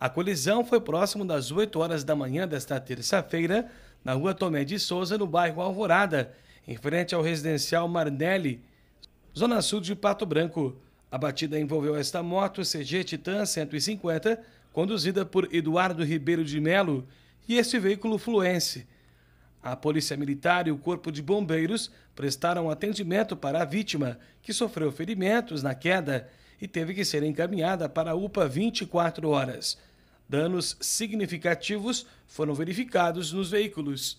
A colisão foi próximo das 8 horas da manhã desta terça-feira, na rua Tomé de Souza, no bairro Alvorada, em frente ao residencial Marnelli, zona sul de Pato Branco. A batida envolveu esta moto CG Titan 150, conduzida por Eduardo Ribeiro de Melo, e este veículo Fluence. A Polícia Militar e o Corpo de Bombeiros prestaram atendimento para a vítima, que sofreu ferimentos na queda e teve que ser encaminhada para a UPA 24 horas. Danos significativos foram verificados nos veículos.